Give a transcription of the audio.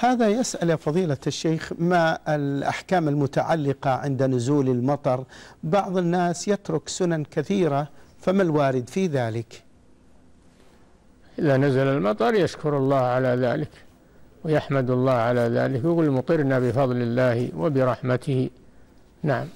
هذا يسأل يا فضيلة الشيخ ما الأحكام المتعلقة عند نزول المطر بعض الناس يترك سنن كثيرة فما الوارد في ذلك إذا نزل المطر يشكر الله على ذلك ويحمد الله على ذلك يقول مطرنا بفضل الله وبرحمته نعم